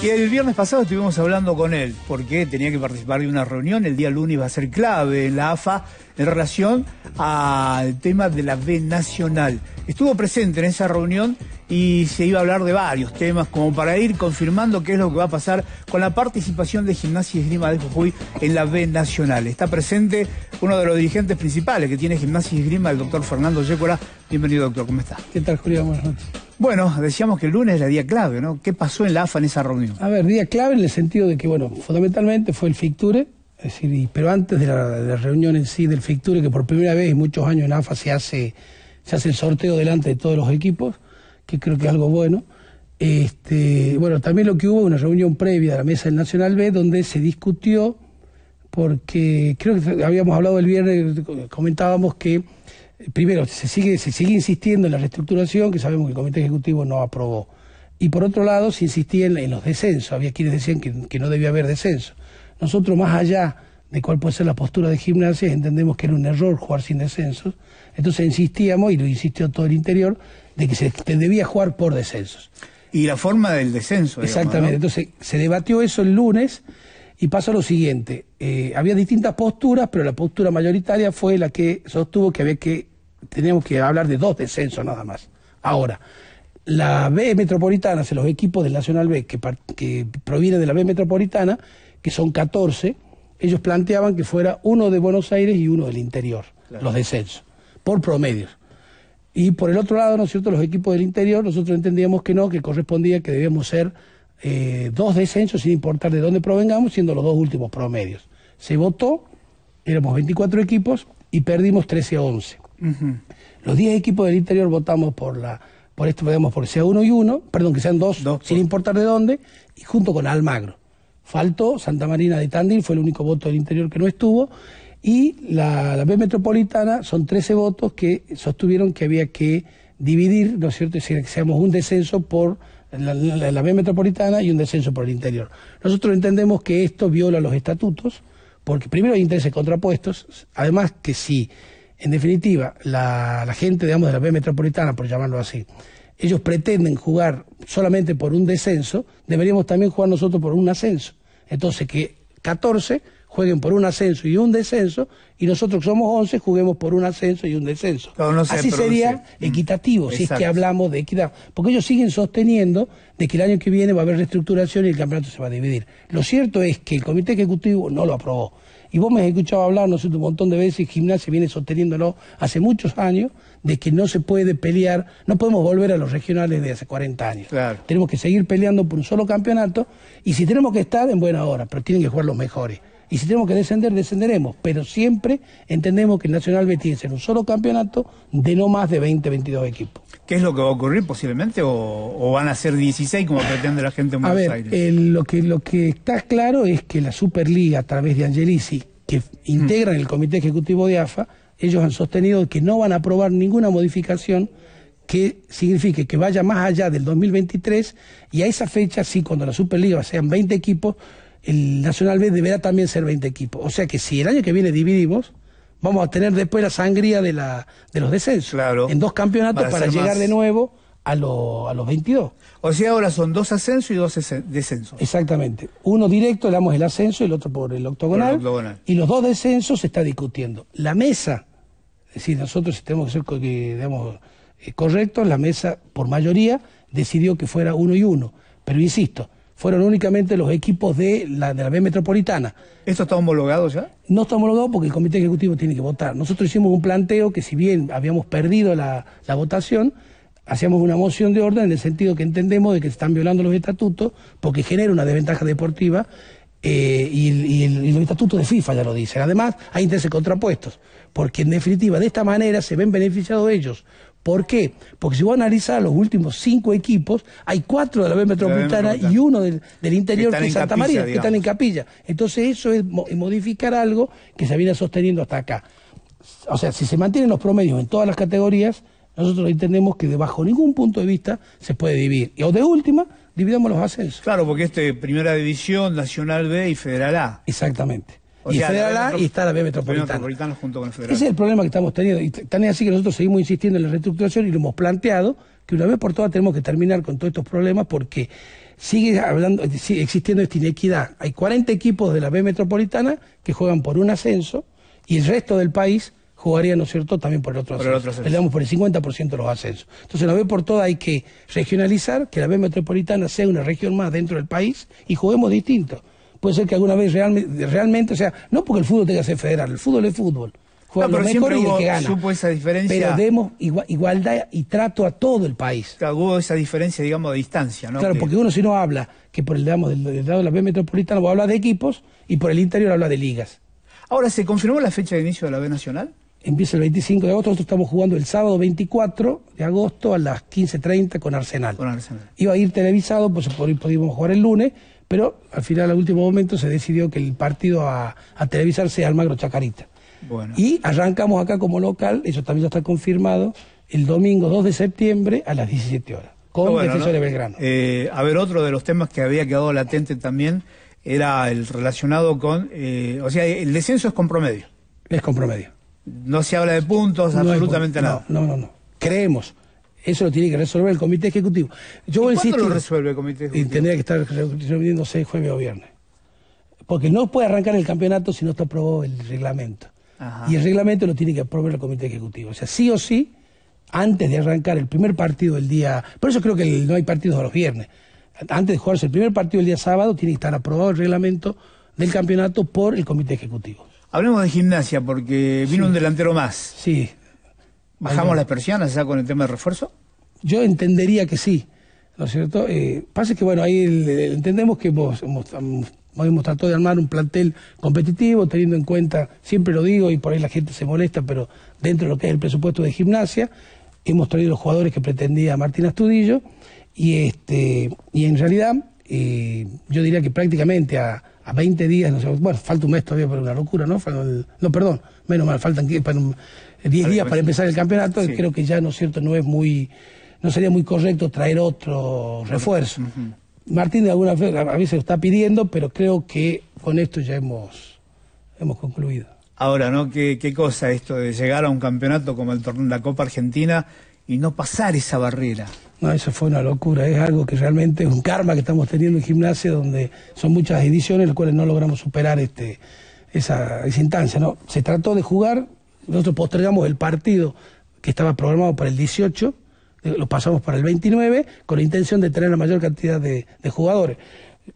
Y el viernes pasado estuvimos hablando con él, porque tenía que participar de una reunión, el día lunes va a ser clave en la AFA en relación al tema de la B Nacional. Estuvo presente en esa reunión y se iba a hablar de varios temas, como para ir confirmando qué es lo que va a pasar con la participación de Gimnasia y Esgrima de Jujuy en la B Nacional. Está presente uno de los dirigentes principales que tiene Gimnasia y Esgrima, el doctor Fernando Yécora. Bienvenido, doctor, ¿cómo está? ¿Qué tal, Julio? Buenas noches. Bueno, decíamos que el lunes era día clave, ¿no? ¿Qué pasó en la AFA en esa reunión? A ver, día clave en el sentido de que, bueno, fundamentalmente fue el FICTURE, es decir, pero antes de la, reunión en sí del FICTURE, que por primera vez en muchos años en AFA se hace, se hace el sorteo delante de todos los equipos, que creo que es algo bueno. Este, bueno, también lo que hubo una reunión previa a la mesa del Nacional B donde se discutió, porque creo que habíamos hablado el viernes, comentábamos que primero, se sigue, se sigue insistiendo en la reestructuración, que sabemos que el Comité Ejecutivo no aprobó. Y por otro lado, se insistía en, los descensos. Había quienes decían que, no debía haber descenso. Nosotros, más allá de cuál puede ser la postura de gimnasia, entendemos que era un error jugar sin descensos. Entonces insistíamos, y lo insistió todo el interior, de que se debía jugar por descensos. Y la forma del descenso. Exactamente. Entonces se debatió eso el lunes y pasa lo siguiente, eh, había distintas posturas, pero la postura mayoritaria fue la que sostuvo que había que, teníamos que hablar de dos descensos nada más. Ahora, la B metropolitana, los equipos del Nacional B que, proviene provienen de la B metropolitana, que son 14, ellos planteaban que fuera uno de Buenos Aires y uno del interior, los descensos, por promedio. Y por el otro lado, ¿no es cierto?, los equipos del interior, nosotros entendíamos que no, que correspondía que debíamos ser eh, dos descensos sin importar de dónde provengamos, siendo los dos últimos promedios. Se votó, éramos 24 equipos y perdimos 13 a 11. Los 10 equipos del interior votamos por la por esto podemos por sea uno y uno, perdón, que sean dos, sin importar de dónde, y junto con Almagro. Faltó Santa Marina de Tandil, fue el único voto del interior que no estuvo, y la, la B metropolitana son 13 votos que sostuvieron que había que dividir, ¿no es cierto?, si que seamos un descenso por la, B metropolitana y un descenso por el interior. Nosotros entendemos que esto viola los estatutos, porque primero hay intereses contrapuestos, además que si, en definitiva, la, gente, digamos, de la B metropolitana, por llamarlo así, ellos pretenden jugar solamente por un descenso, deberíamos también jugar nosotros por un ascenso. Entonces, que 14 jueguen por un ascenso y un descenso, y nosotros que somos 11, juguemos por un ascenso y un descenso. Así sería mm. equitativo, si es que hablamos de equidad. Porque ellos siguen sosteniendo de que el año que viene va a haber reestructuración y el campeonato se va a dividir. Lo cierto es que el Comité Ejecutivo no lo aprobó. Y vos me has escuchado hablar, no sé, un montón de veces, Y gimnasia viene sosteniéndolo hace muchos años, de que no se puede pelear, no podemos volver a los regionales de hace 40 años. Tenemos que seguir peleando por un solo campeonato y si tenemos que estar en buena hora, pero tienen que jugar los mejores y si tenemos que descender, descenderemos, pero siempre entendemos que el Nacional que ser un solo campeonato de no más de 20, 22 equipos. ¿Qué es lo que va a ocurrir posiblemente o, van a ser 16 como pretende la gente en Buenos a ver, Aires? lo, que, lo que está claro es que la Superliga a través de Angelici, que mm. integran el Comité Ejecutivo de AFA, ellos han sostenido que no van a aprobar ninguna modificación que signifique que vaya más allá del 2023 y a esa fecha sí, cuando la Superliga sean 20 equipos, el Nacional B deberá también ser 20 equipos. O sea que si el año que viene dividimos, vamos a tener después la sangría de, los descensos. en dos campeonatos para, llegar de nuevo a, a, los 22. O sea, ahora son dos ascensos y dos descensos. Exactamente. Uno directo, le damos el ascenso, y el otro por el octogonal. Y los dos descensos se está discutiendo. La mesa, si nosotros tenemos que ser eh, correctos, la mesa por mayoría decidió que fuera uno y uno. Pero insisto, fueron únicamente los equipos de la, de la B Metropolitana. ¿Esto está homologado ya? No está homologado porque el Comité Ejecutivo tiene que votar. Nosotros hicimos un planteo que si bien habíamos perdido la, votación, hacíamos una moción de orden en el sentido que entendemos de que se están violando los estatutos porque genera una desventaja deportiva eh, y, y, los estatutos de FIFA ya lo dicen. Además, hay intereses contrapuestos, porque en definitiva, de esta manera se ven beneficiados ellos ¿Por qué? Porque si vos analizás los últimos cinco equipos, hay cuatro de la B Metropolitana y uno del, interior, de Santa María, que están en capilla. Entonces eso es modificar algo que se viene sosteniendo hasta acá. O sea, si se mantienen los promedios en todas las categorías, nosotros entendemos que de ningún punto de vista se puede dividir. Y, o de última, dividamos los ascensos. Claro, porque este Primera División, Nacional B y Federal A. Exactamente y A y está la B metropolitana. Ese es el problema que estamos teniendo. Y tan es así que nosotros seguimos insistiendo en la reestructuración y lo hemos planteado que una vez por todas tenemos que terminar con todos estos problemas porque sigue hablando, existiendo esta inequidad. Hay 40 equipos de la B metropolitana que juegan por un ascenso y el resto del país jugaría, ¿no cierto?, también por el otro ascenso. Le damos por el 50% de los ascensos. Entonces, la B por todas hay que regionalizar, que la B metropolitana sea una región más dentro del país y juguemos distinto puede ser que alguna vez realmente, realmente sea, no porque el fútbol tenga que ser federal, el fútbol es fútbol. Juega pero mejor y que gana. esa diferencia. Pero demos igualdad y trato a todo el país. Claro, hubo esa diferencia, digamos, de distancia, ¿no? Claro, porque uno si no habla, que por el, del, lado de la B metropolitana habla de equipos y por el interior habla de ligas. Ahora, ¿se confirmó la fecha de inicio de la B Nacional? Empieza el 25 de agosto, nosotros estamos jugando el sábado 24 de agosto a las 15.30 con Arsenal. Con Arsenal. Iba a ir televisado, pues podíamos jugar el lunes, pero al final, al último momento, se decidió que el partido a, a televisar sea Magro Chacarita. Bueno. Y arrancamos acá como local, eso también ya está confirmado, el domingo 2 de septiembre a las 17 horas, con bueno, de Belgrano. Eh, a ver, otro de los temas que había quedado latente también era el relacionado con, eh, o sea, el descenso es con promedio. Es con promedio. No se habla de puntos, absolutamente nada. no, no, no. Creemos, eso lo tiene que resolver el comité ejecutivo. Yo insisto. ¿Cuándo lo resuelve el comité ejecutivo? Y tendría que estar reuniéndose jueves o viernes. Porque no puede arrancar el campeonato si no está aprobado el reglamento. Y el reglamento lo tiene que aprobar el comité ejecutivo. O sea, sí o sí, antes de arrancar el primer partido del día... Por eso creo que no hay partidos a los viernes. Antes de jugarse el primer partido el día sábado, tiene que estar aprobado el reglamento del campeonato por el comité ejecutivo. Hablemos de gimnasia, porque vino un delantero más. Sí. ¿Bajamos las persianas ya con el tema de refuerzo? Yo entendería que sí, ¿no es cierto? Eh, pasa que, bueno, ahí entendemos que hemos, tratado de armar un plantel competitivo, teniendo en cuenta, siempre lo digo y por ahí la gente se molesta, pero dentro de lo que es el presupuesto de gimnasia, hemos traído los jugadores que pretendía Martín Astudillo y, este, y en realidad eh, yo diría que prácticamente a, a 20 días, no bueno, falta un mes todavía por una locura, ¿no? no, perdón, menos mal, faltan para un, 10 días para empezar el campeonato, creo que ya no es cierto, no es muy, no sería muy correcto traer otro refuerzo. Martín de alguna vez a veces lo está pidiendo, pero creo que con esto ya hemos, hemos concluido. Ahora, ¿no? ¿Qué, cosa esto de llegar a un campeonato como el torneo la Copa Argentina y no pasar esa barrera. No, eso fue una locura, es algo que realmente es un karma que estamos teniendo en gimnasia donde son muchas ediciones las cuales no logramos superar este, esa, esa instancia. ¿no? Se trató de jugar nosotros postergamos el partido que estaba programado para el 18, eh, lo pasamos para el 29, con la intención de tener la mayor cantidad de, jugadores.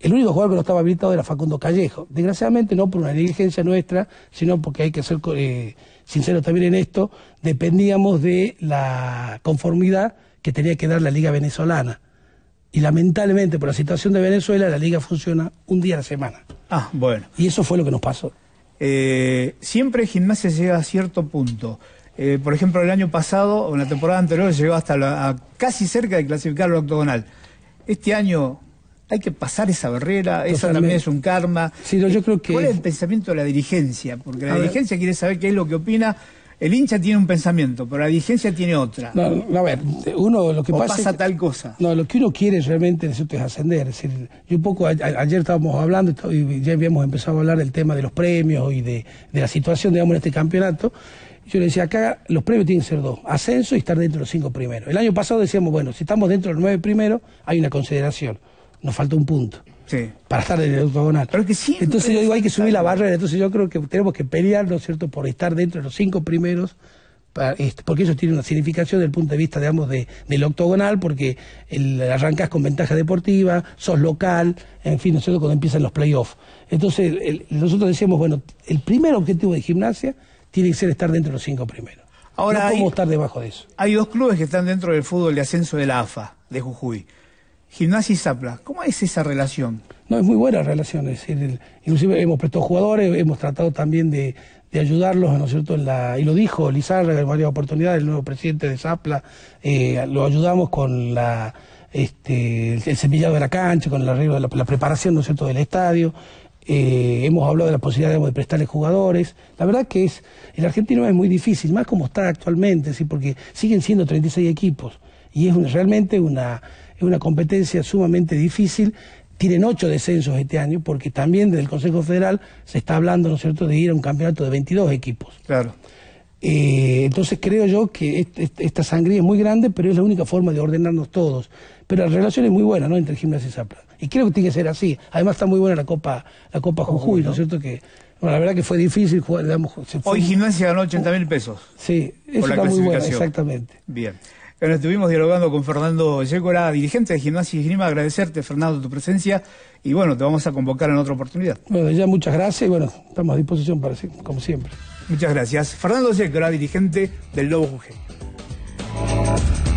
El único jugador que no estaba habilitado era Facundo Callejo. Desgraciadamente, no por una negligencia nuestra, sino porque hay que ser eh, sinceros también en esto, dependíamos de la conformidad que tenía que dar la Liga Venezolana. Y lamentablemente, por la situación de Venezuela, la Liga funciona un día a la semana. Ah, bueno. Y eso fue lo que nos pasó eh, siempre Gimnasia llega a cierto punto. Eh, por ejemplo, el año pasado, o en la temporada anterior, llegó hasta casi cerca de clasificar al octogonal. Este año hay que pasar esa barrera, eso también es un karma. Sí, yo eh, creo que... ¿Cuál es el pensamiento de la dirigencia? Porque la dirigencia quiere saber qué es lo que opina el hincha tiene un pensamiento, pero la dirigencia tiene otra. No, a ver, uno lo que pasa. tal cosa. No, lo que uno quiere realmente es ascender. decir, yo un poco, ayer estábamos hablando ya habíamos empezado a hablar del tema de los premios y de, de la situación, digamos, en este campeonato. Yo le decía, acá los premios tienen que ser dos, ascenso y estar dentro de los cinco primeros. El año pasado decíamos, bueno, si estamos dentro de los nueve primeros, hay una consideración, nos falta un punto para estar en el octogonal. que entonces yo digo, hay que subir la barrera, entonces yo creo que tenemos que pelear, ¿no es cierto?, por estar dentro de los cinco primeros, este, porque eso tiene una significación desde el punto de vista, digamos, del octogonal, porque el, arrancas con ventaja deportiva, sos local, en fin, ¿no es cierto?, cuando empiezan los playoffs. Entonces nosotros decíamos, bueno, el primer objetivo de gimnasia tiene que ser estar dentro de los cinco primeros. Ahora, no estar debajo de eso. Hay dos clubes que están dentro del fútbol de ascenso de la AFA, de Jujuy. Gimnasia y Zapla. ¿Cómo es esa relación? No, es muy buena relación. Es decir, inclusive hemos prestado jugadores, hemos tratado también de, ayudarlos, ¿no es cierto? y lo dijo Lizarra en varias oportunidades, el nuevo presidente de Zapla, eh, lo ayudamos con este, el semillado de la cancha, con el arreglo de la, preparación, ¿no es cierto?, del estadio. Eh, hemos hablado de la posibilidad de prestarle jugadores. La verdad que es el argentino es muy difícil, más como está actualmente, ¿sí? porque siguen siendo 36 equipos y es realmente una es una competencia sumamente difícil. Tienen ocho descensos este año, porque también desde el Consejo Federal se está hablando, ¿no es cierto?, de ir a un campeonato de 22 equipos. Claro. Eh, entonces creo yo que esta sangría es muy grande, pero es la única forma de ordenarnos todos. Pero la relación es muy buena, ¿no?, entre Gimnasia y Zapla. Y creo que tiene que ser así. Además está muy buena la Copa, la Copa Jujuy, ¿no es cierto?, que la verdad que fue difícil jugar. Hoy gimnasia ganó 80 mil pesos. Sí, eso está muy bueno, exactamente. Bien. Bueno, estuvimos dialogando con Fernando Yécora, dirigente de Gimnasia y Grima. Agradecerte, Fernando, tu presencia. Y bueno, te vamos a convocar en otra oportunidad. Bueno, ya muchas gracias y bueno, estamos a disposición para como siempre. Muchas gracias. Fernando Yécora, dirigente del Lobo Jujeño.